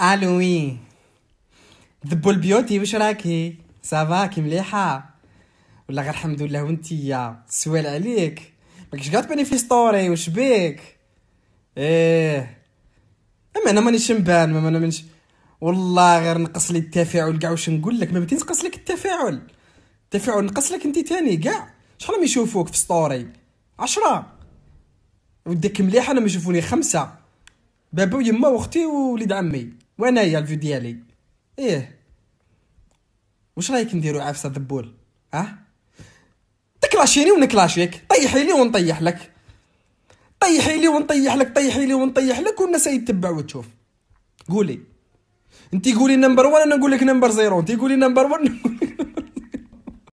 الوين ذبو البيوتي واش راكي صافا كي مليحه ولا غير الحمد لله وانتيا سوال عليك ماكش قاعد تباني في ستوري واش بيك ايه اما انا مانيش مبان ما انا مانيش والله غير نقص لي التفاعل كاع واش نقول لك ما بغيتي نقص لك التفاعل التفاعل نقص لك انت تاني كاع شحال ما يشوفوك في ستوري عشرة وديك مليحه انا ما يشوفوني خمسه بابا ويما واختي ووليد عمي هي الفيو ديالي ايه واش رايك نديرو عفسه دبول ها تكلاشيني ونكلاشيك طيحي لي ونطيح لك طيحي لي ونطيح لك طيحي لي ونطيح لك والناس يتبع وتشوف قولي انت قولي نمبر 1 انا نقول لك نمبر 0 انت قولي نمبر 1